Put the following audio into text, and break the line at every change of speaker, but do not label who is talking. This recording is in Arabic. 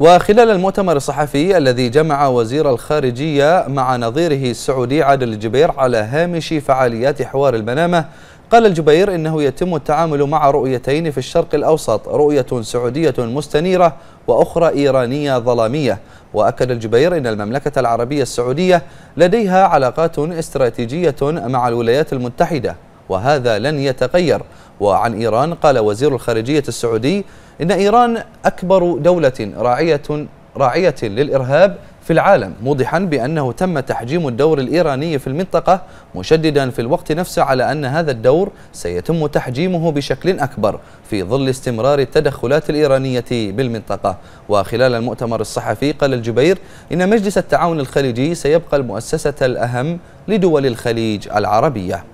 وخلال المؤتمر الصحفي الذي جمع وزير الخارجية مع نظيره السعودي عادل الجبير على هامش فعاليات حوار المنامة قال الجبير إنه يتم التعامل مع رؤيتين في الشرق الأوسط رؤية سعودية مستنيرة وأخرى إيرانية ظلامية وأكد الجبير أن المملكة العربية السعودية لديها علاقات استراتيجية مع الولايات المتحدة وهذا لن يتغير وعن إيران قال وزير الخارجية السعودي إن إيران أكبر دولة راعية راعية للإرهاب في العالم موضحا بأنه تم تحجيم الدور الإيراني في المنطقة مشددا في الوقت نفسه على أن هذا الدور سيتم تحجيمه بشكل أكبر في ظل استمرار التدخلات الإيرانية بالمنطقة وخلال المؤتمر الصحفي قال الجبير إن مجلس التعاون الخليجي سيبقى المؤسسة الأهم لدول الخليج العربية